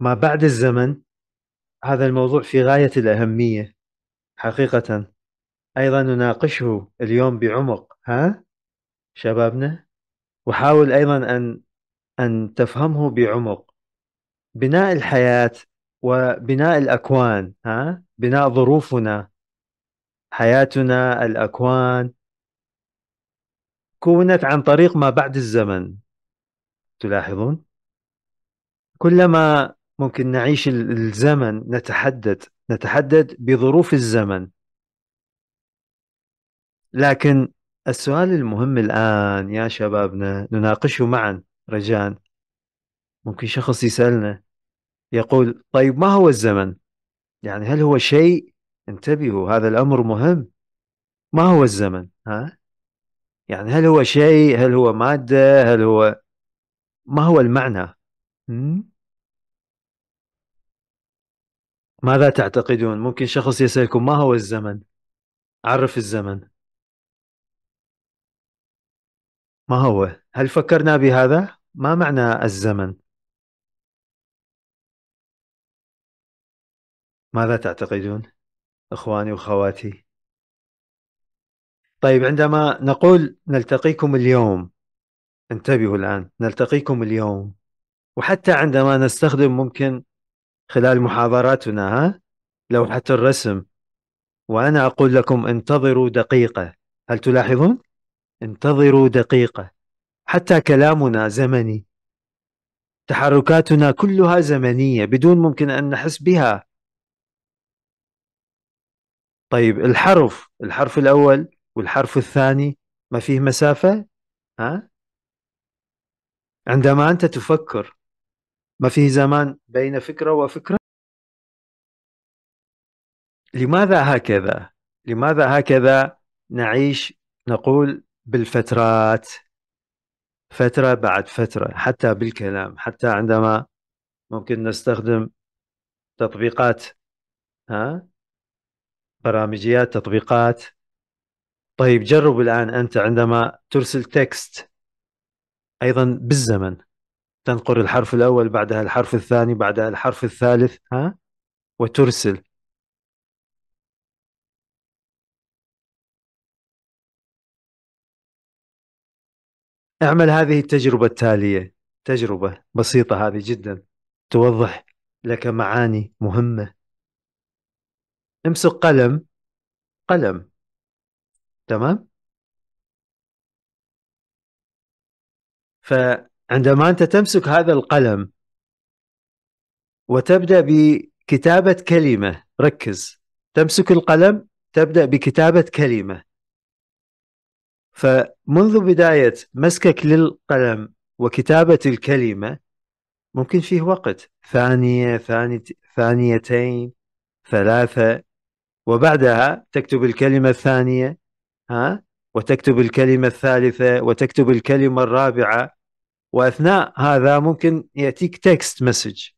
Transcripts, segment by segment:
ما بعد الزمن هذا الموضوع في غاية الأهمية حقيقة أيضا نناقشه اليوم بعمق ها شبابنا وحاول أيضا أن أن تفهمه بعمق بناء الحياة وبناء الأكوان ها بناء ظروفنا حياتنا الأكوان كونت عن طريق ما بعد الزمن تلاحظون كلما ممكن نعيش الزمن نتحدد نتحدد بظروف الزمن لكن السؤال المهم الآن يا شبابنا نناقشه معا رجاء ممكن شخص يسألنا يقول طيب ما هو الزمن يعني هل هو شيء انتبهوا هذا الأمر مهم ما هو الزمن ها يعني هل هو شيء هل هو مادة هل هو ما هو المعنى م? ماذا تعتقدون ممكن شخص يسألكم ما هو الزمن عرف الزمن ما هو هل فكرنا بهذا ما معنى الزمن ماذا تعتقدون اخواني واخواتي طيب عندما نقول نلتقيكم اليوم انتبهوا الان نلتقيكم اليوم وحتى عندما نستخدم ممكن خلال محاضراتنا ها لوحة الرسم وأنا أقول لكم انتظروا دقيقة هل تلاحظون؟ انتظروا دقيقة حتى كلامنا زمني تحركاتنا كلها زمنية بدون ممكن أن نحس بها طيب الحرف الحرف الأول والحرف الثاني ما فيه مسافة ها؟ عندما أنت تفكر ما فيه زمان بين فكرة وفكرة لماذا هكذا لماذا هكذا نعيش نقول بالفترات فترة بعد فترة حتى بالكلام حتى عندما ممكن نستخدم تطبيقات ها برامجيات تطبيقات طيب جرب الآن أنت عندما ترسل تكست أيضا بالزمن تنقر الحرف الأول بعدها الحرف الثاني بعدها الحرف الثالث ها وترسل اعمل هذه التجربة التالية تجربة بسيطة هذه جدا توضح لك معاني مهمة امسك قلم قلم تمام فأنت عندما انت تمسك هذا القلم وتبدا بكتابه كلمه ركز تمسك القلم تبدا بكتابه كلمه فمنذ بدايه مسكك للقلم وكتابه الكلمه ممكن فيه وقت ثانيه ثاني ثانيتين ثلاثه وبعدها تكتب الكلمه الثانيه ها وتكتب الكلمه الثالثه وتكتب الكلمه الرابعه واثناء هذا ممكن ياتيك تكست مسج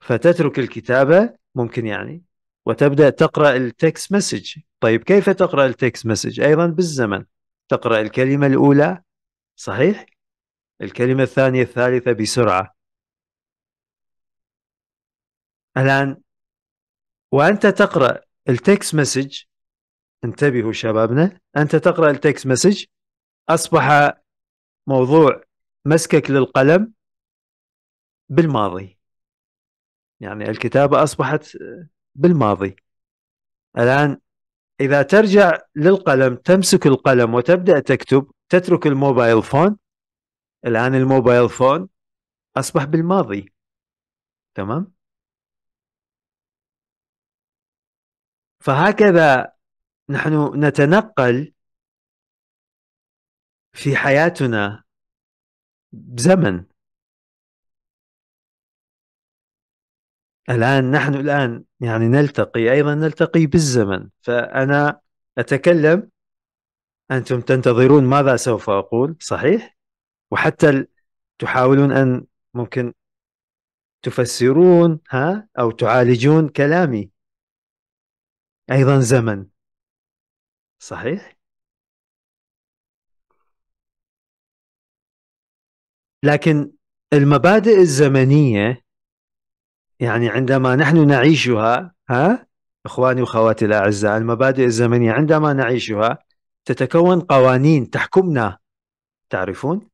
فتترك الكتابه ممكن يعني وتبدا تقرا التكست مسج طيب كيف تقرا التكست مسج ايضا بالزمن تقرا الكلمه الاولى صحيح الكلمه الثانيه الثالثه بسرعه الان وانت تقرا التكست مسج انتبهوا شبابنا انت تقرا التكست مسج اصبح موضوع مسكك للقلم بالماضي يعني الكتابة أصبحت بالماضي الآن إذا ترجع للقلم تمسك القلم وتبدأ تكتب تترك الموبايل فون الآن الموبايل فون أصبح بالماضي تمام فهكذا نحن نتنقل في حياتنا بزمن الآن نحن الآن يعني نلتقي أيضا نلتقي بالزمن فأنا أتكلم أنتم تنتظرون ماذا سوف أقول صحيح؟ وحتى تحاولون أن ممكن تفسرون ها أو تعالجون كلامي أيضا زمن صحيح؟ لكن المبادئ الزمنيه يعني عندما نحن نعيشها ها اخواني واخواتي الاعزاء المبادئ الزمنيه عندما نعيشها تتكون قوانين تحكمنا تعرفون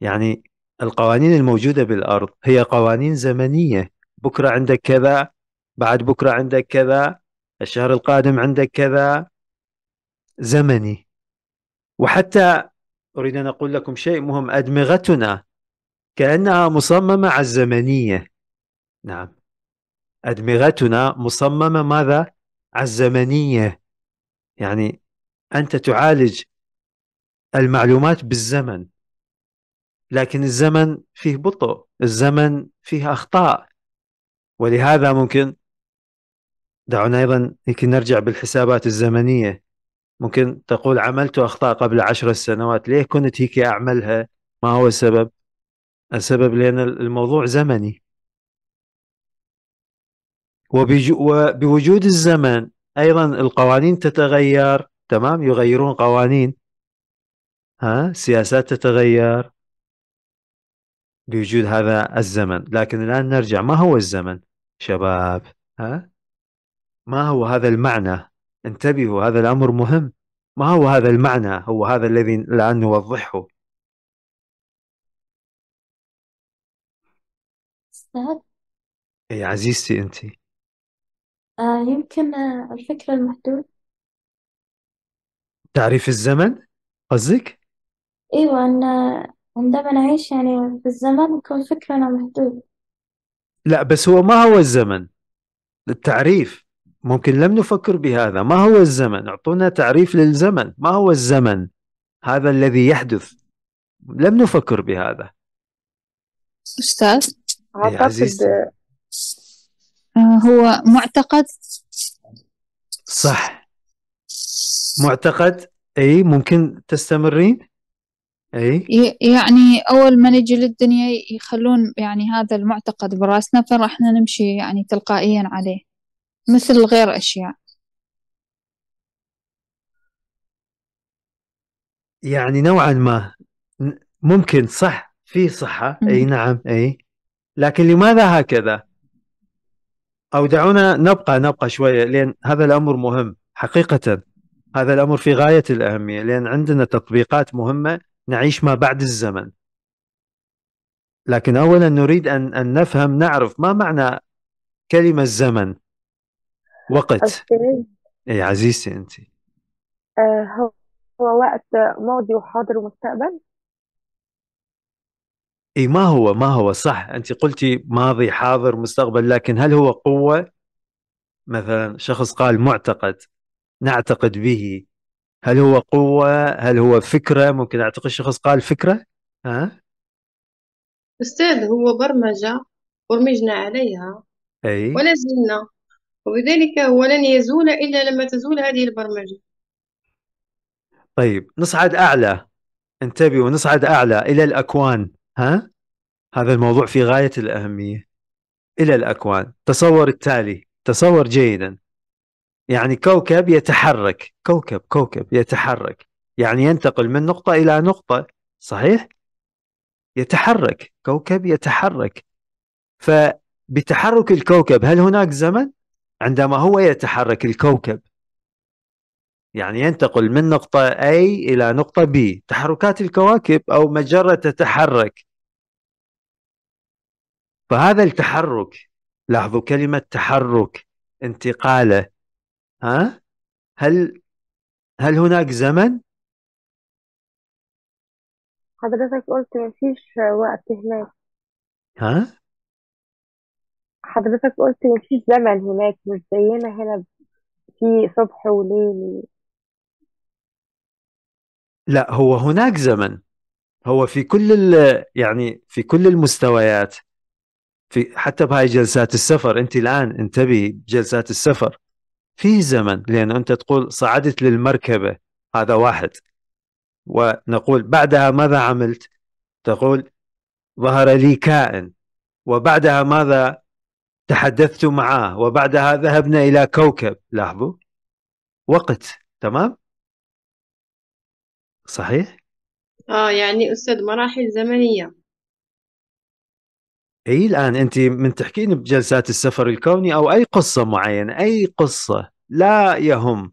يعني القوانين الموجوده بالارض هي قوانين زمنيه بكره عندك كذا بعد بكره عندك كذا الشهر القادم عندك كذا زمني وحتى أريد أن أقول لكم شيء مهم أدمغتنا كأنها مصممة على الزمنية نعم أدمغتنا مصممة ماذا؟ على الزمنية يعني أنت تعالج المعلومات بالزمن لكن الزمن فيه بطء الزمن فيه أخطاء ولهذا ممكن دعونا أيضا يمكن نرجع بالحسابات الزمنية ممكن تقول عملت أخطاء قبل عشر سنوات ليه كنت هيك أعملها ما هو السبب السبب لأن الموضوع زمني وبوجود الزمن أيضا القوانين تتغير تمام يغيرون قوانين ها سياسات تتغير بوجود هذا الزمن لكن الآن نرجع ما هو الزمن شباب ها ما هو هذا المعنى انتبهوا هذا الأمر مهم ما هو هذا المعنى هو هذا الذي الآن نوضحه أستاذ أي عزيزتي أنت آه يمكن آه، الفكرة الفكر المحدود تعريف الزمن قصدك أيوة أن آه، عندما نعيش يعني في الزمن يكون فكرنا محدود لا بس هو ما هو الزمن التعريف ممكن لم نفكر بهذا ما هو الزمن اعطونا تعريف للزمن ما هو الزمن هذا الذي يحدث لم نفكر بهذا أستاذ أعتقد آه، هو معتقد صح معتقد أي ممكن تستمرين أي يعني أول ما نجي للدنيا يخلون يعني هذا المعتقد براسنا فرح نمشي يعني تلقائيا عليه مثل غير أشياء يعني نوعا ما ممكن صح في صحة أي نعم أي لكن لماذا هكذا أو دعونا نبقى نبقى شوية لأن هذا الأمر مهم حقيقة هذا الأمر في غاية الأهمية لأن عندنا تطبيقات مهمة نعيش ما بعد الزمن لكن أولا نريد أن أن نفهم نعرف ما معنى كلمة الزمن وقت اي عزيزتي انت آه هو وقت ماضي وحاضر ومستقبل اي ما هو ما هو صح انت قلتي ماضي حاضر مستقبل لكن هل هو قوة مثلا شخص قال معتقد نعتقد به هل هو قوة هل هو فكرة ممكن اعتقد شخص قال فكرة ها أستاذ هو برمجة برمجنا عليها أي ولا زلنا وبذلك هو لن يزول إلا لما تزول هذه البرمجة طيب نصعد أعلى انتبهوا نصعد أعلى إلى الأكوان ها؟ هذا الموضوع في غاية الأهمية إلى الأكوان تصور التالي تصور جيدا يعني كوكب يتحرك كوكب كوكب يتحرك يعني ينتقل من نقطة إلى نقطة صحيح؟ يتحرك كوكب يتحرك فبتحرك الكوكب هل هناك زمن؟ عندما هو يتحرك الكوكب يعني ينتقل من نقطة A إلى نقطة B تحركات الكواكب أو مجرة تتحرك فهذا التحرك لاحظوا كلمة تحرك انتقاله ها هل هل هناك زمن؟ حضرتك قلت مفيش وقت هناك ها؟ حضرتك قلت مفيش زمن هناك مش زينا هنا في صبح وليل لا هو هناك زمن هو في كل يعني في كل المستويات في حتى بهاي جلسات السفر انت الان انتبهي جلسات السفر في زمن لان انت تقول صعدت للمركبه هذا واحد ونقول بعدها ماذا عملت تقول ظهر لي كائن وبعدها ماذا تحدثت معاه وبعدها ذهبنا إلى كوكب لاحظوا وقت تمام صحيح آه يعني أستاذ مراحل زمنية اي الان انت من تحكين بجلسات السفر الكوني او اي قصه معينه اي قصه لا يهم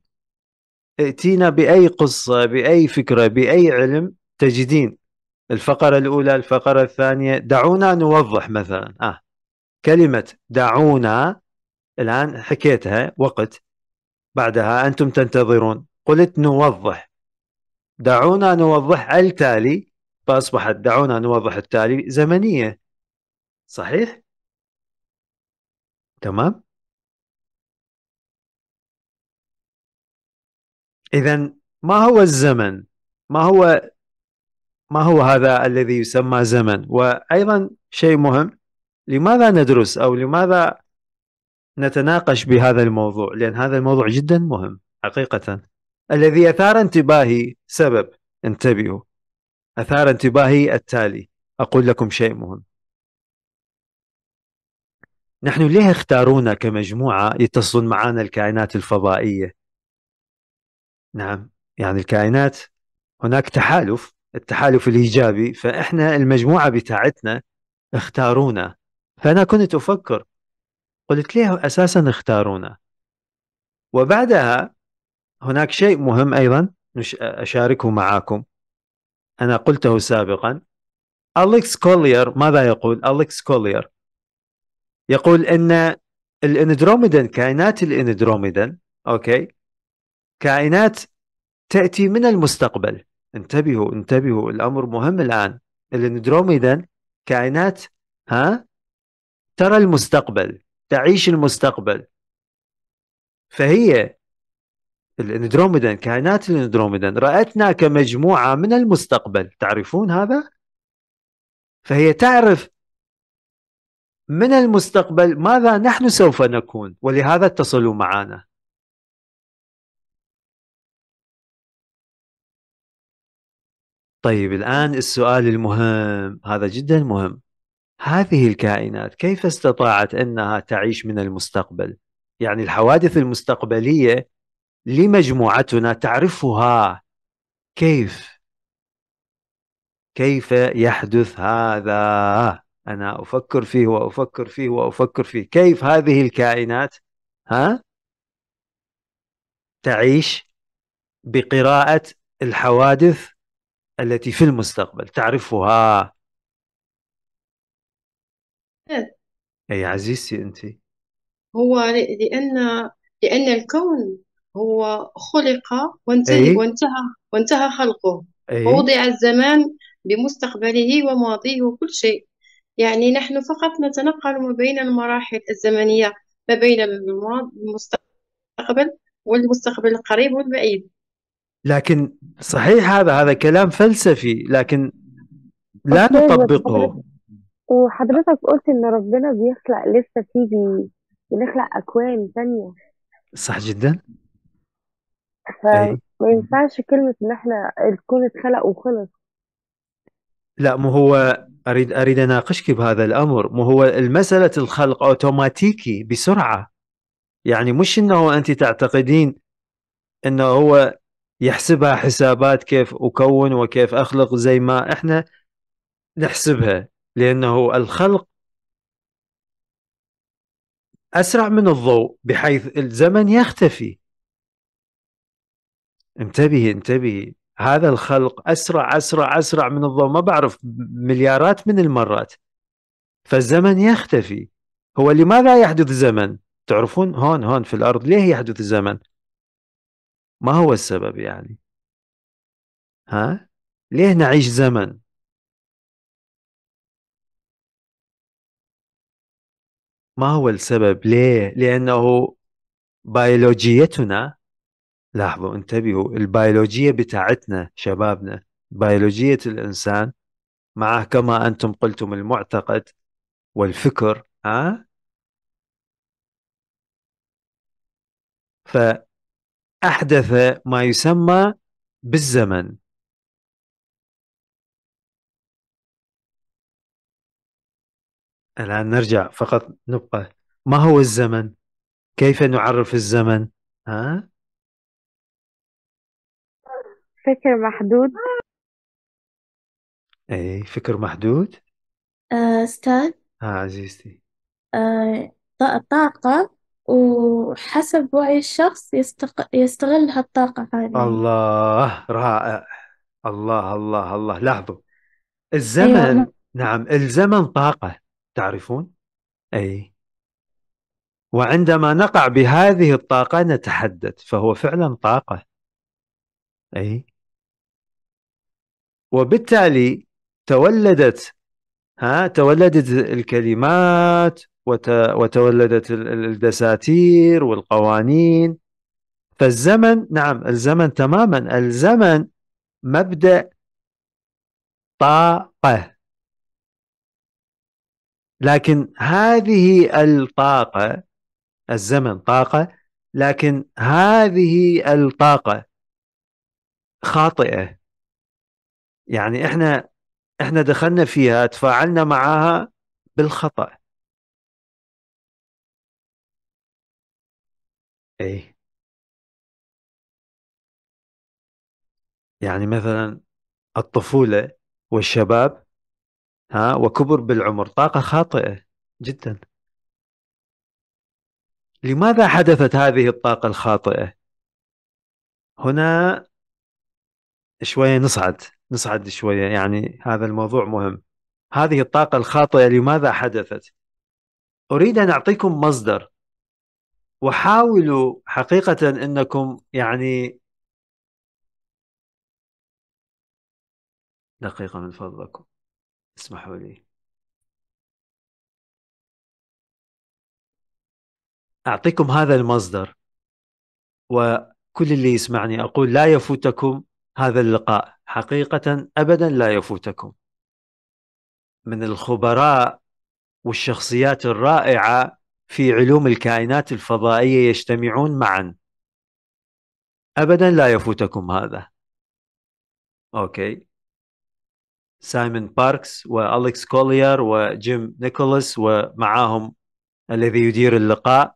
ائتينا باي قصه باي فكره باي علم تجدين الفقره الاولى الفقره الثانيه دعونا نوضح مثلا اه كلمة دعونا الآن حكيتها وقت بعدها أنتم تنتظرون قلت نوضح دعونا نوضح التالي فأصبحت دعونا نوضح التالي زمنية صحيح؟ تمام؟ إذا ما هو الزمن؟ ما هو ما هو هذا الذي يسمى زمن؟ وأيضا شيء مهم لماذا ندرس او لماذا نتناقش بهذا الموضوع لان هذا الموضوع جدا مهم حقيقه الذي اثار انتباهي سبب انتبهوا اثار انتباهي التالي اقول لكم شيء مهم نحن ليه اختارونا كمجموعه يتصلون معنا الكائنات الفضائيه نعم يعني الكائنات هناك تحالف التحالف الايجابي فاحنا المجموعه بتاعتنا اختارونا فأنا كنت أفكر قلت ليه أساسا اختارونا وبعدها هناك شيء مهم أيضا أشاركه معاكم أنا قلته سابقا أليكس كولير ماذا يقول أليكس كولير يقول أن الاندروميدان كائنات الاندروميدان أوكي كائنات تأتي من المستقبل انتبهوا انتبهوا الأمر مهم الآن الاندروميدان كائنات ها ترى المستقبل تعيش المستقبل فهي الاندروميدان كائنات الاندروميدان رأتنا كمجموعة من المستقبل تعرفون هذا؟ فهي تعرف من المستقبل ماذا نحن سوف نكون ولهذا اتصلوا معنا طيب الآن السؤال المهم هذا جدا مهم هذه الكائنات كيف استطاعت انها تعيش من المستقبل؟ يعني الحوادث المستقبليه لمجموعتنا تعرفها كيف؟ كيف يحدث هذا؟ انا افكر فيه وافكر فيه وافكر فيه، كيف هذه الكائنات ها تعيش بقراءة الحوادث التي في المستقبل تعرفها أي عزيزتي أنت هو لأن لأن الكون هو خلق وانتهى أي وانتهى وانتهى خلقه أي ووضع الزمان بمستقبله وماضيه وكل شيء يعني نحن فقط نتنقل ما بين المراحل الزمنية ما بين المستقبل والمستقبل القريب والبعيد لكن صحيح هذا هذا كلام فلسفي لكن لا نطبقه وحضرتك قلت إن ربنا بيخلق لسه في بنخلق أكوان تانية صح جدا اي أيوه. فما ينفعش كلمة إن إحنا الكون اتخلق وخلص لا مو هو اريد اريد اناقشك بهذا الامر مو هو المساله الخلق اوتوماتيكي بسرعه يعني مش انه انت تعتقدين انه هو يحسبها حسابات كيف اكون وكيف اخلق زي ما احنا نحسبها لأنه الخلق أسرع من الضوء بحيث الزمن يختفي انتبهي انتبهي هذا الخلق أسرع أسرع أسرع من الضوء ما بعرف مليارات من المرات فالزمن يختفي هو لماذا يحدث الزمن تعرفون هون هون في الأرض ليه يحدث الزمن ما هو السبب يعني ها ليه نعيش زمن ما هو السبب ليه لأنه بيولوجيتنا لاحظوا انتبهوا البيولوجية بتاعتنا شبابنا بيولوجية الإنسان مع كما أنتم قلتم المعتقد والفكر ها فأحدث ما يسمى بالزمن الآن نرجع فقط نبقى ما هو الزمن؟ كيف نعرف الزمن؟ ها؟ فكر محدود أي فكر محدود؟ آه، أستاذ ها آه، عزيزتي آه، طاقة وحسب وعي الشخص يستق... يستغل هالطاقة هذه الله رائع الله الله الله لاحظوا أيوة. الزمن أيوة نعم الزمن طاقة تعرفون؟ أي وعندما نقع بهذه الطاقة نتحدث فهو فعلا طاقة أي وبالتالي تولدت ها تولدت الكلمات وت... وتولدت الدساتير والقوانين فالزمن نعم الزمن تماما الزمن مبدأ طاقة لكن هذه الطاقة الزمن طاقة لكن هذه الطاقة خاطئة يعني احنا احنا دخلنا فيها تفاعلنا معها بالخطأ اي يعني مثلا الطفولة والشباب ها وكبر بالعمر طاقة خاطئة جدا لماذا حدثت هذه الطاقة الخاطئة هنا شوية نصعد نصعد شوية يعني هذا الموضوع مهم هذه الطاقة الخاطئة لماذا حدثت أريد أن أعطيكم مصدر وحاولوا حقيقة أنكم يعني دقيقة من فضلكم اسمحوا لي أعطيكم هذا المصدر وكل اللي يسمعني أقول لا يفوتكم هذا اللقاء حقيقة أبدا لا يفوتكم من الخبراء والشخصيات الرائعة في علوم الكائنات الفضائية يجتمعون معا أبدا لا يفوتكم هذا أوكي سايمون باركس والكس كولير وجيم نيكولاس ومعاهم الذي يدير اللقاء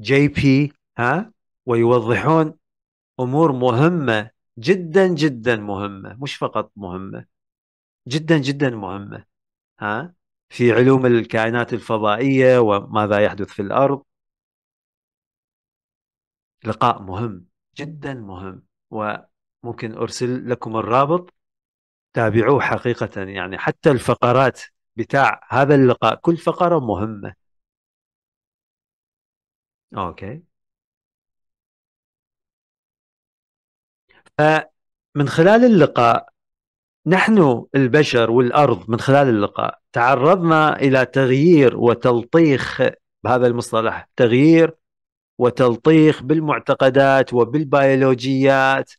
جي بي ها ويوضحون امور مهمه جدا جدا مهمه مش فقط مهمه جدا جدا مهمه ها في علوم الكائنات الفضائيه وماذا يحدث في الارض لقاء مهم جدا مهم وممكن ارسل لكم الرابط تابعوه حقيقة يعني حتى الفقرات بتاع هذا اللقاء كل فقرة مهمة أوكي فمن خلال اللقاء نحن البشر والأرض من خلال اللقاء تعرضنا إلى تغيير وتلطيخ بهذا المصطلح تغيير وتلطيخ بالمعتقدات وبالبيولوجيات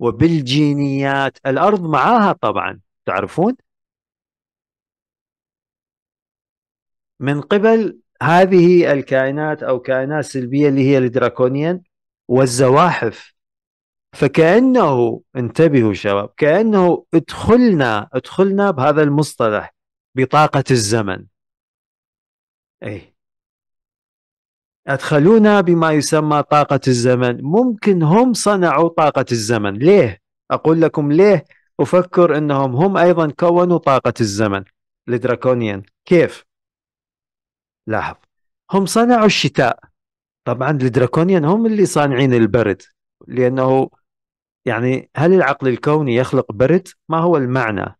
وبالجينيات الأرض معاها طبعا تعرفون من قبل هذه الكائنات أو كائنات سلبية اللي هي الدراكونيان والزواحف فكأنه انتبهوا شباب كأنه ادخلنا ادخلنا بهذا المصطلح بطاقة الزمن أي أدخلونا بما يسمى طاقة الزمن ممكن هم صنعوا طاقة الزمن ليه؟ أقول لكم ليه أفكر أنهم هم أيضا كونوا طاقة الزمن الدراكونيان كيف؟ لاحظ هم صنعوا الشتاء طبعا الدراكونيان هم اللي صانعين البرد لأنه يعني هل العقل الكوني يخلق برد؟ ما هو المعنى؟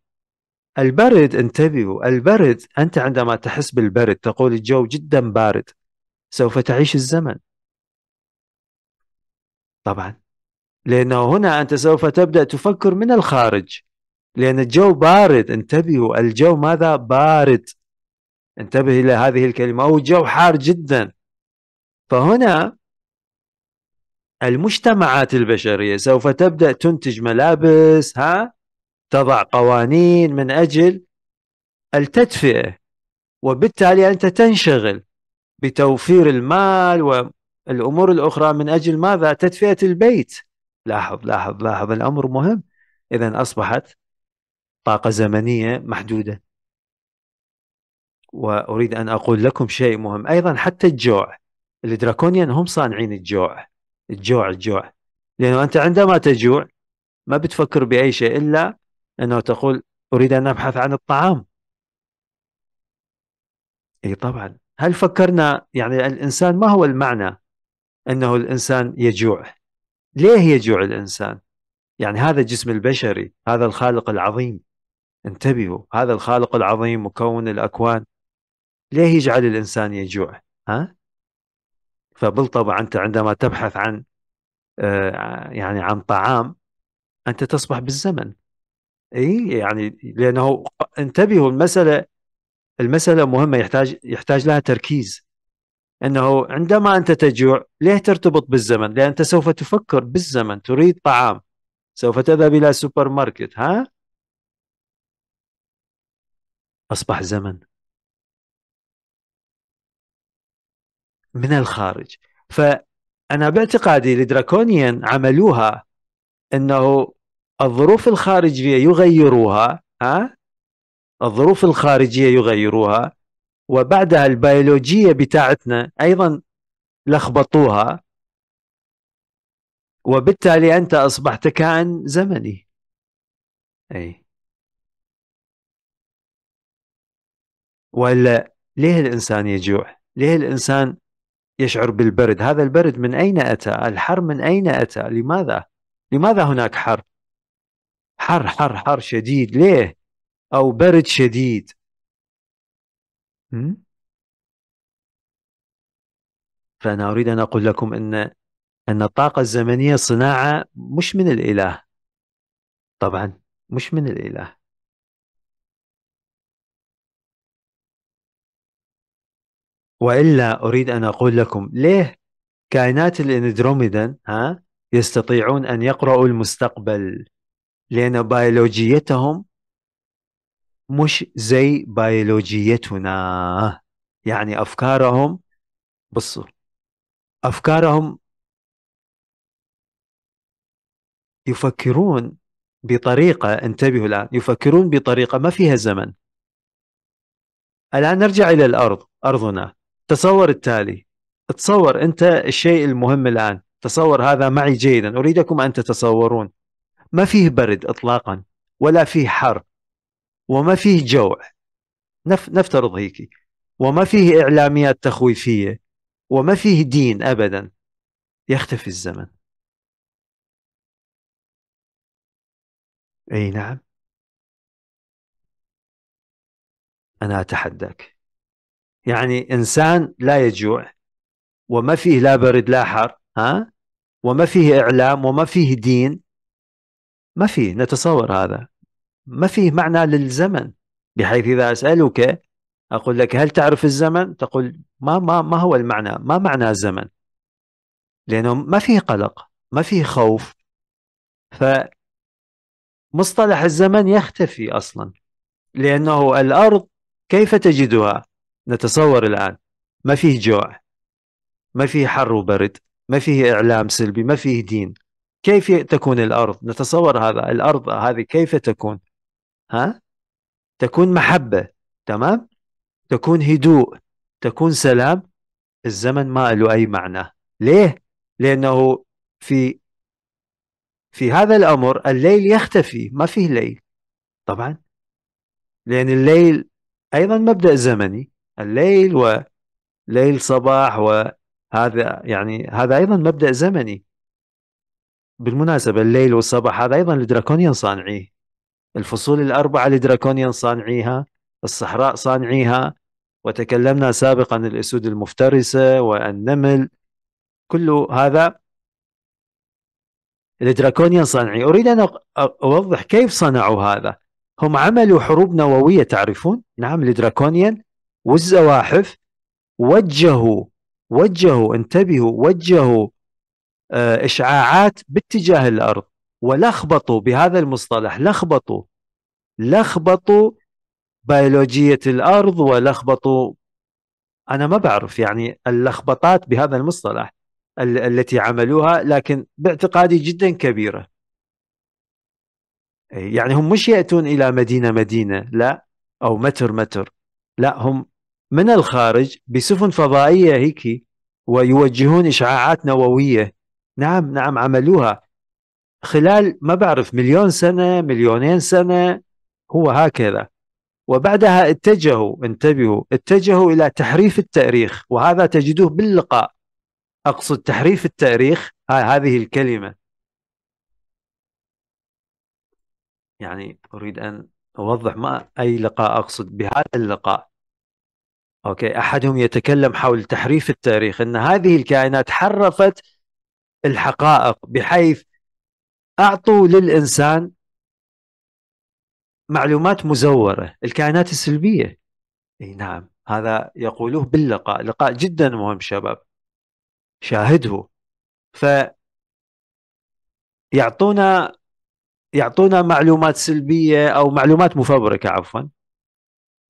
البرد انتبهوا البرد أنت عندما تحس بالبرد تقول الجو جدا بارد سوف تعيش الزمن طبعا لأنه هنا أنت سوف تبدأ تفكر من الخارج لأن الجو بارد انتبهوا الجو ماذا بارد انتبه إلى هذه الكلمة أو الجو حار جدا فهنا المجتمعات البشرية سوف تبدأ تنتج ملابس ها تضع قوانين من أجل التدفئة وبالتالي أنت تنشغل بتوفير المال والامور الاخرى من اجل ماذا؟ تدفئه البيت. لاحظ لاحظ لاحظ الامر مهم. اذا اصبحت طاقه زمنيه محدوده. واريد ان اقول لكم شيء مهم ايضا حتى الجوع الدراكونيان هم صانعين الجوع الجوع الجوع لانه انت عندما تجوع ما بتفكر باي شيء الا انه تقول اريد ان ابحث عن الطعام اي طبعا هل فكرنا يعني الانسان ما هو المعنى انه الانسان يجوع؟ ليه يجوع الانسان؟ يعني هذا الجسم البشري، هذا الخالق العظيم انتبهوا هذا الخالق العظيم مكون الاكوان ليه يجعل الانسان يجوع؟ ها؟ فبالطبع انت عندما تبحث عن آه، يعني عن طعام انت تصبح بالزمن اي يعني لانه انتبهوا المساله المسألة مهمة يحتاج يحتاج لها تركيز أنه عندما أنت تجوع ليه ترتبط بالزمن لأن أنت سوف تفكر بالزمن تريد طعام سوف تذهب إلى سوبر ماركت ها أصبح زمن من الخارج فأنا باعتقادي الدراكونيان عملوها أنه الظروف الخارجية يغيروها ها الظروف الخارجيه يغيروها وبعدها البيولوجيه بتاعتنا ايضا لخبطوها وبالتالي انت اصبحت كائن زمني اي ولا ليه الانسان يجوع؟ ليه الانسان يشعر بالبرد؟ هذا البرد من اين اتى؟ الحر من اين اتى؟ لماذا؟ لماذا هناك حر؟ حر حر حر شديد ليه؟ أو برد شديد فأنا أريد أن أقول لكم أن أن الطاقة الزمنية صناعة مش من الإله طبعا مش من الإله وإلا أريد أن أقول لكم ليه كائنات الإندروميدان ها يستطيعون أن يقرأوا المستقبل لأن بيولوجيتهم مش زي بيولوجيتنا يعني أفكارهم بصوا أفكارهم يفكرون بطريقة انتبهوا الآن يفكرون بطريقة ما فيها زمن الآن نرجع إلى الأرض أرضنا تصور التالي تصور أنت الشيء المهم الآن تصور هذا معي جيدا أريدكم أن تتصورون ما فيه برد إطلاقا ولا فيه حر وما فيه جوع نف نفترض هيك وما فيه إعلاميات تخويفية وما فيه دين أبدا يختفي الزمن أي نعم أنا أتحداك يعني إنسان لا يجوع وما فيه لا برد لا حر ها وما فيه إعلام وما فيه دين ما فيه نتصور هذا ما فيه معنى للزمن بحيث إذا أسألك أقول لك هل تعرف الزمن؟ تقول ما ما ما هو المعنى؟ ما معنى الزمن؟ لأنه ما فيه قلق، ما فيه خوف. فمصطلح الزمن يختفي أصلا لأنه الأرض كيف تجدها؟ نتصور الآن ما فيه جوع ما فيه حر وبرد ما فيه إعلام سلبي ما فيه دين كيف تكون الأرض؟ نتصور هذا الأرض هذه كيف تكون؟ ها تكون محبة تمام تكون هدوء تكون سلام الزمن ما له أي معنى ليه؟ لأنه في في هذا الأمر الليل يختفي ما فيه ليل طبعا لأن الليل أيضا مبدأ زمني الليل وليل صباح وهذا يعني هذا أيضا مبدأ زمني بالمناسبة الليل والصباح هذا أيضا الدراكونيان صانعيه الفصول الأربعة لدراكونيان صانعيها الصحراء صانعيها وتكلمنا سابقا الأسود المفترسة والنمل كل هذا الدراكونيان صانعي أريد أن أوضح كيف صنعوا هذا هم عملوا حروب نووية تعرفون نعم الدراكونيان والزواحف وجهوا وجهوا انتبهوا وجهوا آه، اشعاعات باتجاه الارض ولخبطوا بهذا المصطلح لخبطوا لخبطوا بيولوجية الأرض ولخبطوا أنا ما بعرف يعني اللخبطات بهذا المصطلح التي عملوها لكن باعتقادي جدا كبيرة إيه، يعني هم مش يأتون إلى مدينة مدينة لا أو متر متر لا هم من الخارج بسفن فضائية هيك ويوجهون إشعاعات نووية نعم نعم عملوها خلال ما بعرف مليون سنة مليونين سنة هو هكذا وبعدها اتجهوا انتبهوا اتجهوا إلى تحريف التاريخ وهذا تجدوه باللقاء أقصد تحريف التاريخ هاي هذه الكلمة يعني أريد أن أوضح ما أي لقاء أقصد بهذا اللقاء أوكي أحدهم يتكلم حول تحريف التاريخ أن هذه الكائنات حرفت الحقائق بحيث أعطوا للإنسان معلومات مزورة الكائنات السلبية أي نعم هذا يقولوه باللقاء لقاء جدا مهم شباب شاهده ف يعطونا يعطونا معلومات سلبية أو معلومات مفبركة عفوا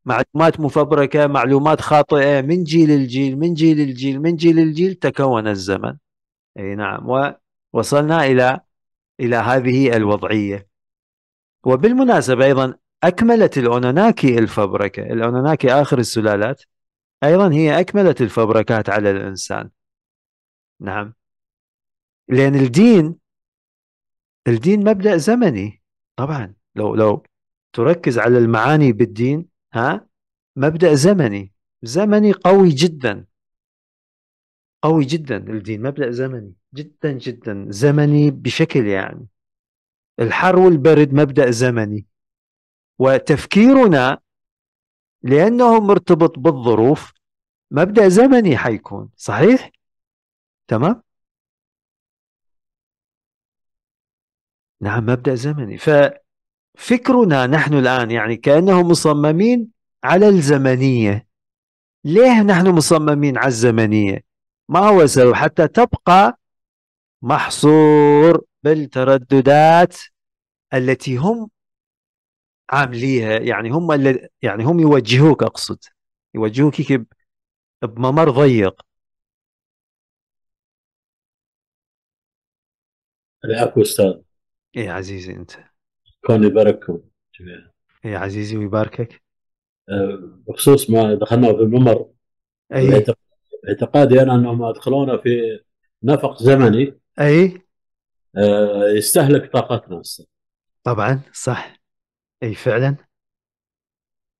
معلومات مفبركة معلومات خاطئة من جيل الجيل من جيل الجيل من جيل الجيل تكون الزمن أي نعم ووصلنا إلى إلى هذه الوضعية وبالمناسبة أيضا أكملت الأوناناكي الفبركة الأوناناكي آخر السلالات أيضا هي أكملت الفبركات على الإنسان نعم لأن الدين الدين مبدأ زمني طبعا لو لو تركز على المعاني بالدين ها مبدأ زمني زمني قوي جدا قوي جدا الدين مبدا زمني جدا جدا زمني بشكل يعني الحر والبرد مبدا زمني وتفكيرنا لانه مرتبط بالظروف مبدا زمني حيكون صحيح تمام نعم مبدا زمني ففكرنا نحن الان يعني كانه مصممين على الزمنيه ليه نحن مصممين على الزمنيه ما هو السبب حتى تبقى محصور بالترددات التي هم عامليها يعني هم اللي يعني هم يوجهوك اقصد يوجهوك بممر ضيق العفو استاذ ايه عزيزي انت كون يبارككم جميعا ايه عزيزي ويباركك أه، بخصوص ما دخلنا في الممر اي أيوه. اعتقادي انا انهم ادخلونا في نفق زمني اي آه، يستهلك طاقتنا طبعا صح اي فعلا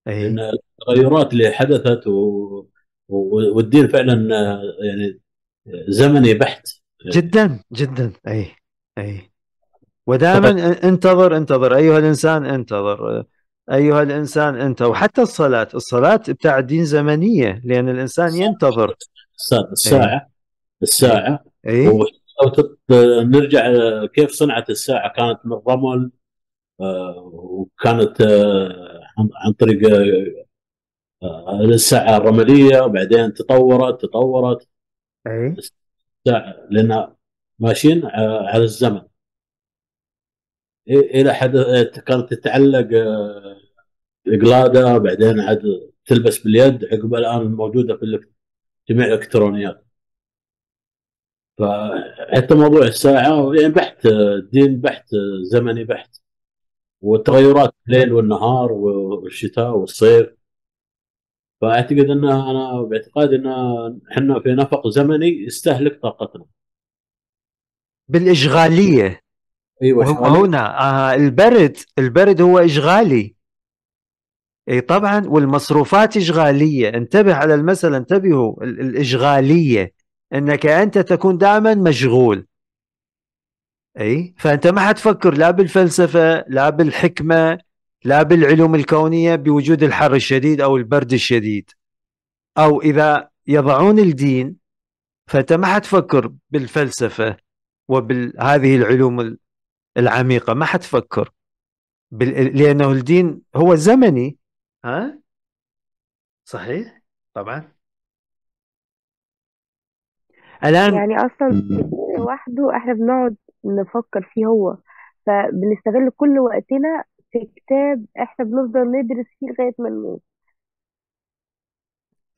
اي ان التغيرات اللي حدثت و... والدين فعلا آه، يعني زمني بحت جدا جدا اي اي ودائما انتظر انتظر ايها الانسان انتظر ايها الانسان انت وحتى الصلاه الصلاه بتاع الدين زمنيه لان الانسان ينتظر الساعه ايه؟ الساعه اي نرجع كيف صنعت الساعه كانت من الرمل آه، وكانت آه، عن طريق آه، الساعه الرمليه وبعدين تطورت تطورت اي الساعه لانها ماشيين على الزمن الى حد كانت تتعلق القلاده بعدين عاد تلبس باليد عقب الان موجوده في جميع الالكترونيات فحتى موضوع الساعه يعني بحث دين بحث زمني بحث والتغيرات الليل والنهار والشتاء والصيف فاعتقد ان انا باعتقادي ان احنا في نفق زمني يستهلك طاقتنا بالاشغاليه ايوه هنا آه البرد البرد هو اشغالي اي طبعا والمصروفات اشغاليه انتبه على المساله انتبهوا الاشغاليه انك انت تكون دائما مشغول اي فانت ما حتفكر لا بالفلسفه لا بالحكمه لا بالعلوم الكونيه بوجود الحر الشديد او البرد الشديد او اذا يضعون الدين فانت ما حتفكر بالفلسفه وبهذه العلوم العميقه ما حتفكر لانه الدين هو زمني ها صحيح طبعا الآن يعني أصلا لوحده إحنا بنقعد نفكر فيه هو فبنستغل كل وقتنا في كتاب إحنا بنفضل ندرس فيه لغاية ما نموت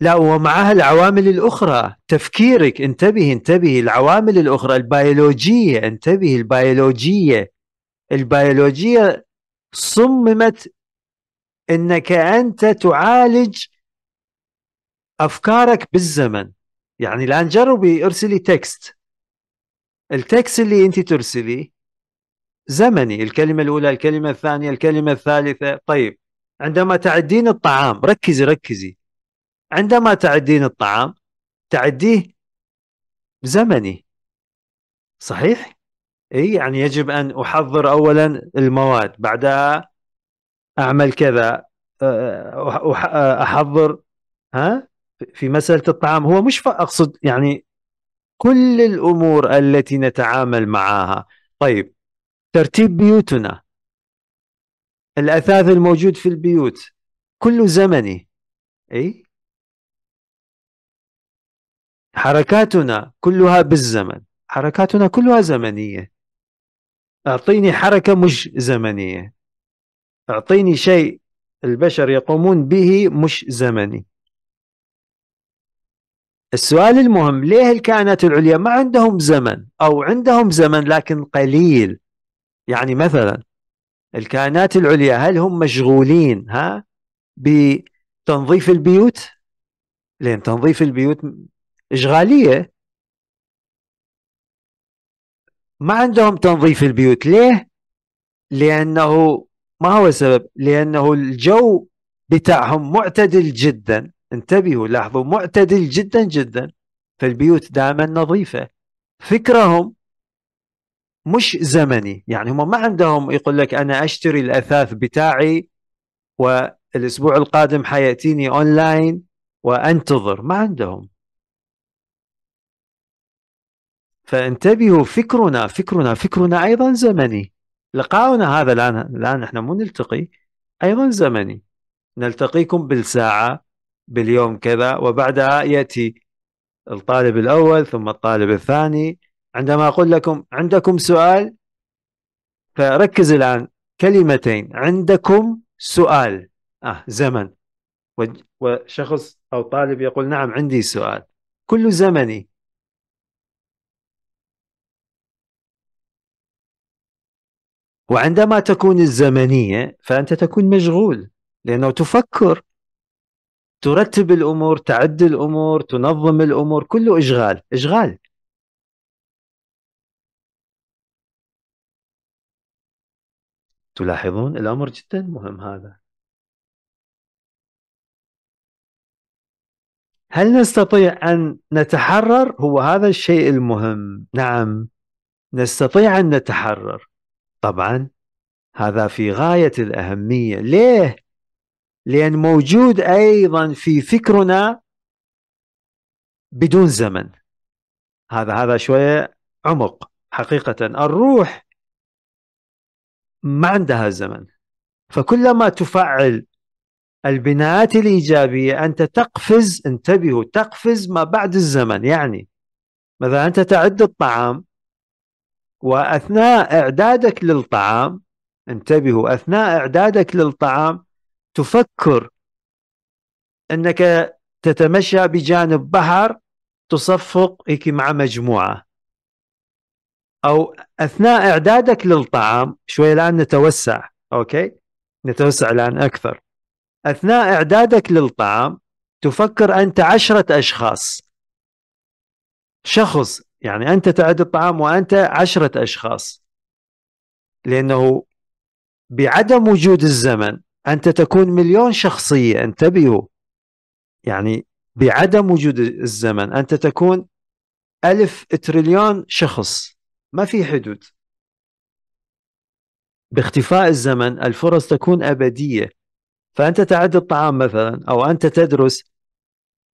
لا ومعها العوامل الأخرى تفكيرك انتبه انتبه العوامل الأخرى البيولوجية انتبه البيولوجية البيولوجية صممت انك انت تعالج افكارك بالزمن يعني الان جربي ارسلي تكست التكست اللي انت ترسليه زمني الكلمه الاولى الكلمه الثانيه الكلمه الثالثه طيب عندما تعدين الطعام ركزي ركزي عندما تعدين الطعام تعديه زمني صحيح اي يعني يجب ان احضر اولا المواد بعدها اعمل كذا احضر ها في مساله الطعام هو مش اقصد يعني كل الامور التي نتعامل معها طيب ترتيب بيوتنا الاثاث الموجود في البيوت كله زمني اي حركاتنا كلها بالزمن حركاتنا كلها زمنيه اعطيني حركه مش زمنيه أعطيني شيء البشر يقومون به مش زمني السؤال المهم ليه الكائنات العليا ما عندهم زمن أو عندهم زمن لكن قليل يعني مثلا الكائنات العليا هل هم مشغولين ها بتنظيف البيوت لأن تنظيف البيوت إشغالية ما عندهم تنظيف البيوت ليه لأنه ما هو السبب؟ لأنه الجو بتاعهم معتدل جدا انتبهوا لاحظوا معتدل جدا جدا فالبيوت دائما نظيفة فكرهم مش زمني يعني هم ما عندهم يقول لك أنا أشتري الأثاث بتاعي والأسبوع القادم حيأتيني أونلاين وأنتظر ما عندهم فانتبهوا فكرنا فكرنا فكرنا أيضا زمني لقاؤنا هذا الآن الآن إحنا مو نلتقي أيضا زمني نلتقيكم بالساعة باليوم كذا وبعدها يأتي الطالب الأول ثم الطالب الثاني عندما أقول لكم عندكم سؤال فركز الآن كلمتين عندكم سؤال آه زمن وشخص أو طالب يقول نعم عندي سؤال كل زمني وعندما تكون الزمنية فأنت تكون مشغول لأنه تفكر ترتب الأمور تعد الأمور تنظم الأمور كله إشغال إشغال تلاحظون الأمر جدا مهم هذا هل نستطيع أن نتحرر؟ هو هذا الشيء المهم نعم نستطيع أن نتحرر طبعا هذا في غاية الأهمية ليه؟ لأن موجود أيضا في فكرنا بدون زمن هذا هذا شوية عمق حقيقة الروح ما عندها زمن فكلما تفعل البناءات الإيجابية أنت تقفز انتبهوا تقفز ما بعد الزمن يعني مثلا أنت تعد الطعام واثناء اعدادك للطعام انتبهوا اثناء اعدادك للطعام تفكر انك تتمشى بجانب بحر تصفق هيك مع مجموعه او اثناء اعدادك للطعام شوي الان نتوسع اوكي نتوسع الان اكثر اثناء اعدادك للطعام تفكر انت عشره اشخاص شخص يعني أنت تعد الطعام وأنت عشرة أشخاص لأنه بعدم وجود الزمن أنت تكون مليون شخصية انتبهوا يعني بعدم وجود الزمن أنت تكون ألف تريليون شخص ما في حدود باختفاء الزمن الفرص تكون أبدية فأنت تعد الطعام مثلا أو أنت تدرس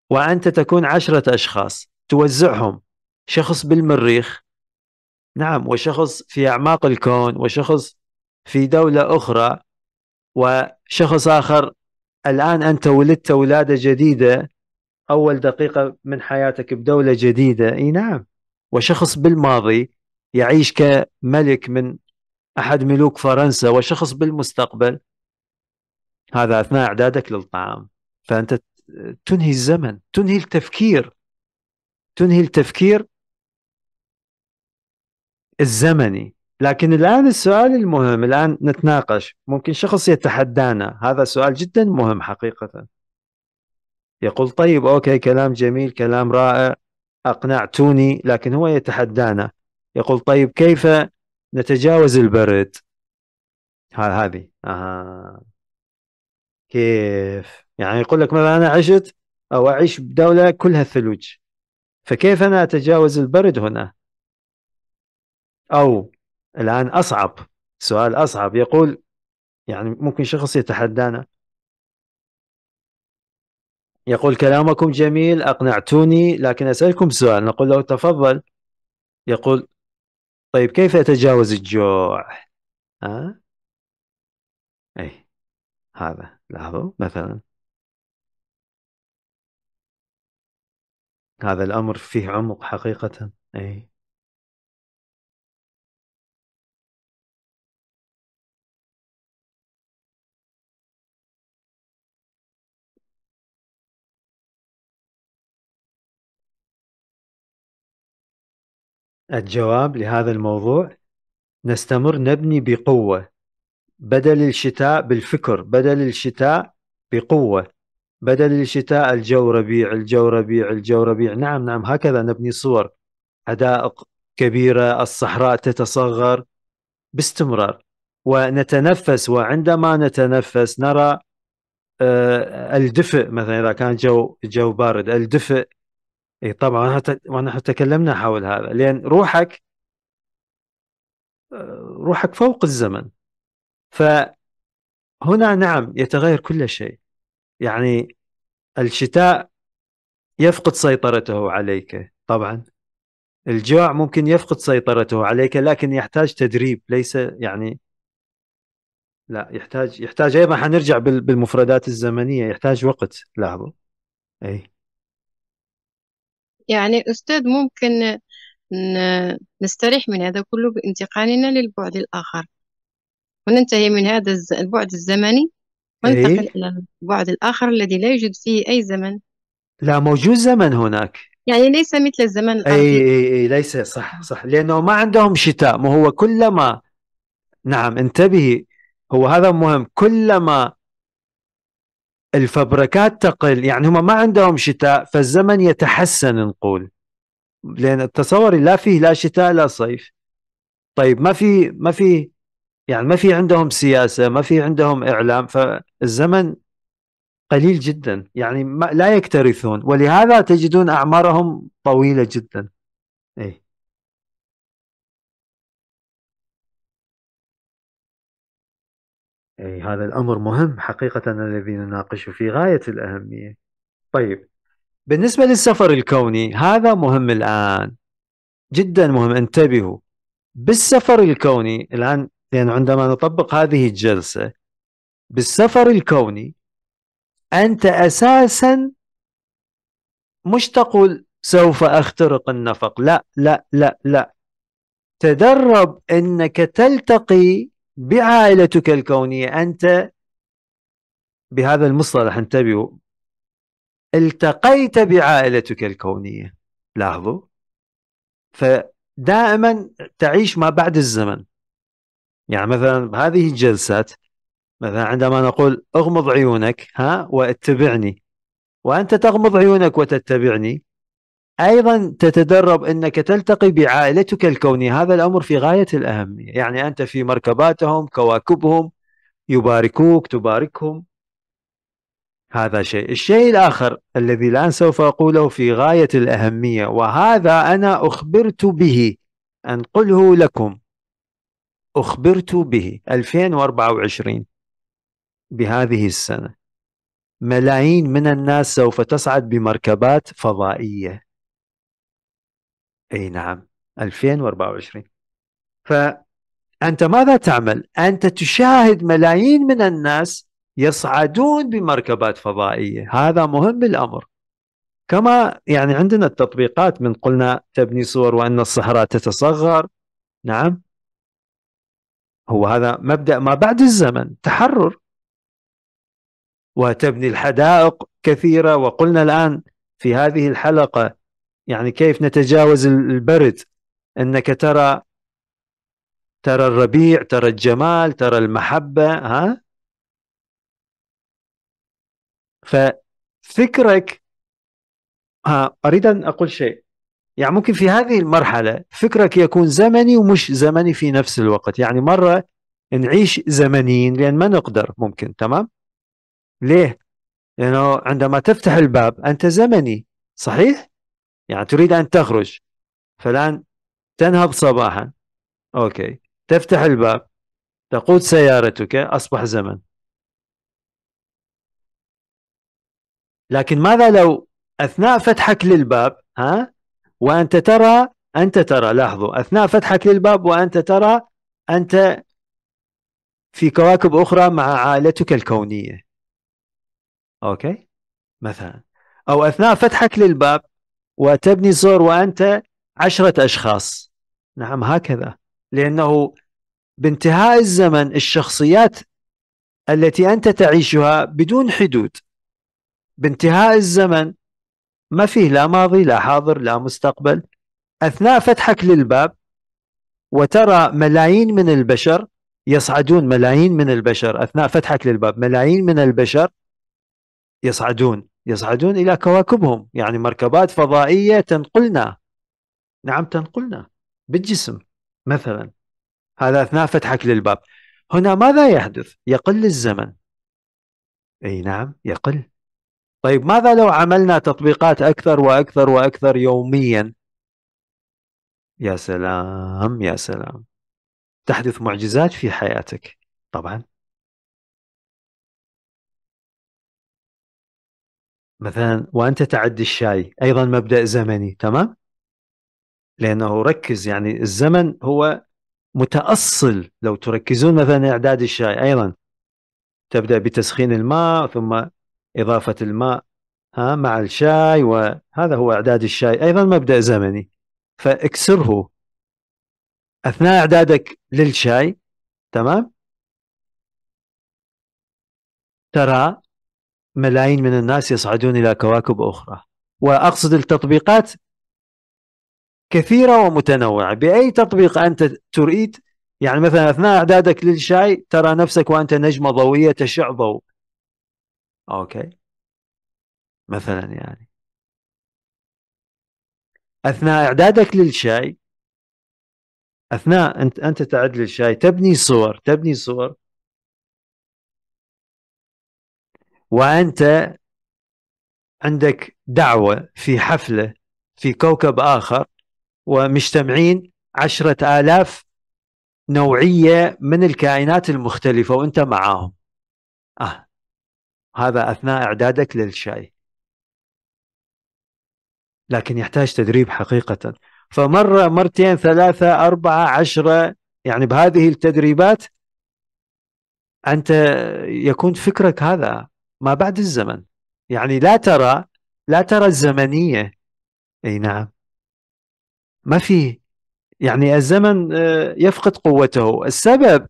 وأنت تكون عشرة أشخاص توزعهم شخص بالمريخ نعم وشخص في أعماق الكون وشخص في دولة أخرى وشخص آخر الآن أنت ولدت ولادة جديدة أول دقيقة من حياتك بدولة جديدة أي نعم وشخص بالماضي يعيش كملك من أحد ملوك فرنسا وشخص بالمستقبل هذا أثناء إعدادك للطعام فأنت تنهي الزمن تنهي التفكير تنهي التفكير الزمني لكن الآن السؤال المهم الآن نتناقش ممكن شخص يتحدانا هذا سؤال جدا مهم حقيقة يقول طيب أوكي كلام جميل كلام رائع أقنعتوني لكن هو يتحدانا يقول طيب كيف نتجاوز البرد هذه آه. كيف يعني يقول لك مثلا أنا عشت أو أعيش بدولة كلها ثلوج فكيف أنا أتجاوز البرد هنا أو الآن أصعب سؤال أصعب يقول يعني ممكن شخص يتحدانا يقول كلامكم جميل أقنعتوني لكن أسألكم سؤال نقول له تفضل يقول طيب كيف أتجاوز الجوع ها أه؟ أي هذا لاحظوا مثلا هذا الأمر فيه عمق حقيقة أي الجواب لهذا الموضوع نستمر نبني بقوة بدل الشتاء بالفكر بدل الشتاء بقوة بدل الشتاء الجو ربيع الجو ربيع الجو ربيع نعم نعم هكذا نبني صور حدائق كبيرة الصحراء تتصغر باستمرار ونتنفس وعندما نتنفس نرى آه، الدفء مثلا إذا كان جو جو بارد الدفء اي طبعا ونحن تكلمنا حول هذا لان روحك روحك فوق الزمن فهنا نعم يتغير كل شيء يعني الشتاء يفقد سيطرته عليك طبعا الجوع ممكن يفقد سيطرته عليك لكن يحتاج تدريب ليس يعني لا يحتاج يحتاج ايضا حنرجع بالمفردات الزمنيه يحتاج وقت لاحظوا اي يعني أستاذ ممكن نستريح من هذا كله بانتقالنا للبعد الآخر وننتهي من هذا البعد الزمني وننتقل إيه؟ إلى البعد الآخر الذي لا يوجد فيه أي زمن لا موجود زمن هناك يعني ليس مثل الزمن إيه، الأرضي أي, أي, أي ليس صح صح لأنه ما عندهم شتاء ما هو كلما نعم انتبهي هو هذا مهم كلما الفبركات تقل يعني هم ما عندهم شتاء فالزمن يتحسن نقول لان التصور لا فيه لا شتاء لا صيف طيب ما في ما في يعني ما في عندهم سياسه ما في عندهم اعلام فالزمن قليل جدا يعني لا يكترثون ولهذا تجدون اعمارهم طويله جدا يعني هذا الأمر مهم حقيقة الذي نناقشه في غاية الأهمية طيب بالنسبة للسفر الكوني هذا مهم الآن جدا مهم انتبهوا بالسفر الكوني الآن لأن عندما نطبق هذه الجلسة بالسفر الكوني أنت أساسا مش تقول سوف أخترق النفق لا لا لا لا تدرب أنك تلتقي بعائلتك الكونية أنت بهذا المصطلح انتبهوا التقيت بعائلتك الكونية لاحظوا فدائما تعيش ما بعد الزمن يعني مثلا هذه الجلسات مثلا عندما نقول اغمض عيونك ها واتبعني وانت تغمض عيونك وتتبعني ايضا تتدرب انك تلتقي بعائلتك الكونيه هذا الامر في غايه الاهميه يعني انت في مركباتهم كواكبهم يباركوك تباركهم هذا شيء الشيء الاخر الذي الان سوف اقوله في غايه الاهميه وهذا انا اخبرت به انقله لكم اخبرت به 2024 بهذه السنه ملايين من الناس سوف تصعد بمركبات فضائيه أي نعم 2024 فأنت ماذا تعمل؟ أنت تشاهد ملايين من الناس يصعدون بمركبات فضائية هذا مهم الأمر كما يعني عندنا التطبيقات من قلنا تبني صور وأن الصحراء تتصغر نعم هو هذا مبدأ ما بعد الزمن تحرر وتبني الحدائق كثيرة وقلنا الآن في هذه الحلقة يعني كيف نتجاوز البرد انك ترى ترى الربيع ترى الجمال ترى المحبه ها ففكرك ها اريد ان اقول شيء يعني ممكن في هذه المرحله فكرك يكون زمني ومش زمني في نفس الوقت يعني مره نعيش زمنيين لان ما نقدر ممكن تمام ليه لانه عندما تفتح الباب انت زمني صحيح يعني تريد أن تخرج فالآن تنهض صباحا أوكي تفتح الباب تقود سيارتك أصبح زمن لكن ماذا لو أثناء فتحك للباب ها وأنت ترى أنت ترى لاحظوا أثناء فتحك للباب وأنت ترى أنت في كواكب أخرى مع عائلتك الكونية أوكي مثلا أو أثناء فتحك للباب وتبني صور وأنت عشرة أشخاص نعم هكذا لأنه بانتهاء الزمن الشخصيات التي أنت تعيشها بدون حدود بانتهاء الزمن ما فيه لا ماضي لا حاضر لا مستقبل أثناء فتحك للباب وترى ملايين من البشر يصعدون ملايين من البشر أثناء فتحك للباب ملايين من البشر يصعدون يصعدون إلى كواكبهم يعني مركبات فضائية تنقلنا نعم تنقلنا بالجسم مثلا هذا أثناء فتحك للباب هنا ماذا يحدث يقل الزمن أي نعم يقل طيب ماذا لو عملنا تطبيقات أكثر وأكثر وأكثر يوميا يا سلام يا سلام تحدث معجزات في حياتك طبعا مثلا وانت تعد الشاي ايضا مبدا زمني تمام لانه ركز يعني الزمن هو متاصل لو تركزون مثلا اعداد الشاي ايضا تبدا بتسخين الماء ثم اضافه الماء ها مع الشاي وهذا هو اعداد الشاي ايضا مبدا زمني فاكسره اثناء اعدادك للشاي تمام ترى ملايين من الناس يصعدون الى كواكب اخرى واقصد التطبيقات كثيره ومتنوعه باي تطبيق انت تريد يعني مثلا اثناء اعدادك للشاي ترى نفسك وانت نجمه ضوئيه تشع ضوء اوكي مثلا يعني اثناء اعدادك للشاي اثناء انت انت تعد للشاي تبني صور تبني صور وأنت عندك دعوة في حفلة في كوكب آخر ومجتمعين عشرة آلاف نوعية من الكائنات المختلفة وأنت معاهم آه هذا أثناء إعدادك للشاي لكن يحتاج تدريب حقيقة فمرة مرتين ثلاثة أربعة عشرة يعني بهذه التدريبات أنت يكون فكرك هذا ما بعد الزمن يعني لا ترى لا ترى الزمنية أي نعم ما في يعني الزمن آه، يفقد قوته السبب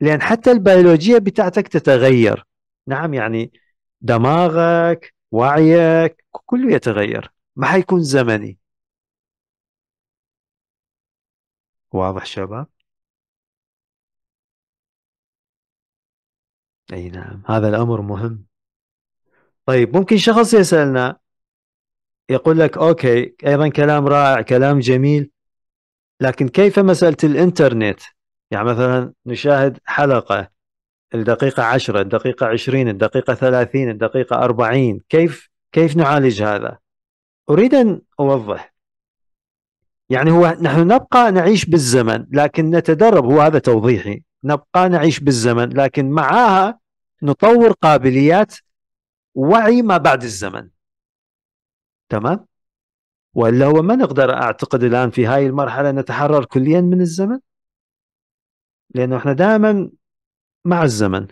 لأن حتى البيولوجية بتاعتك تتغير نعم يعني دماغك وعيك كله يتغير ما حيكون زمني واضح شباب أي نعم هذا الأمر مهم طيب ممكن شخص يسألنا يقول لك أوكي أيضا كلام رائع كلام جميل لكن كيف مسألة الإنترنت يعني مثلا نشاهد حلقة الدقيقة عشرة الدقيقة عشرين الدقيقة ثلاثين الدقيقة أربعين كيف كيف نعالج هذا أريد أن أوضح يعني هو نحن نبقى نعيش بالزمن لكن نتدرب هو هذا توضيحي نبقى نعيش بالزمن لكن معها نطور قابليات وعي ما بعد الزمن تمام والا هو ما نقدر اعتقد الان في هاي المرحله نتحرر كليا من الزمن لانه احنا دائما مع الزمن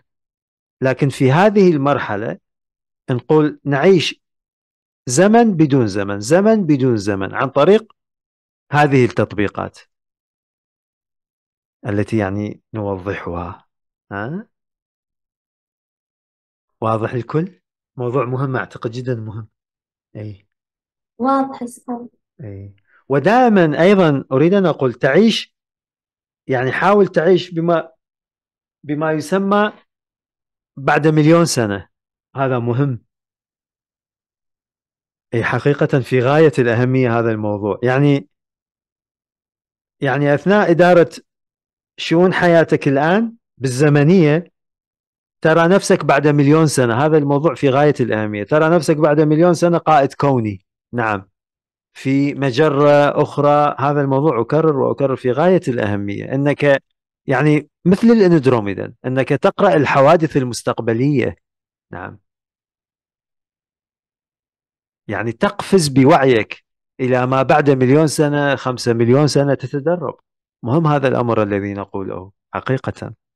لكن في هذه المرحله نقول نعيش زمن بدون زمن زمن بدون زمن عن طريق هذه التطبيقات التي يعني نوضحها ها واضح الكل موضوع مهم أعتقد جدا مهم أي واضح السؤال أي ودائما أيضا أريد أن أقول تعيش يعني حاول تعيش بما بما يسمى بعد مليون سنة هذا مهم أي حقيقة في غاية الأهمية هذا الموضوع يعني يعني أثناء إدارة شؤون حياتك الآن بالزمنية ترى نفسك بعد مليون سنة هذا الموضوع في غاية الأهمية ترى نفسك بعد مليون سنة قائد كوني نعم في مجرة أخرى هذا الموضوع أكرر وأكرر في غاية الأهمية أنك يعني مثل الإندروميدا أنك تقرأ الحوادث المستقبلية نعم يعني تقفز بوعيك إلى ما بعد مليون سنة خمسة مليون سنة تتدرب مهم هذا الأمر الذي نقوله حقيقة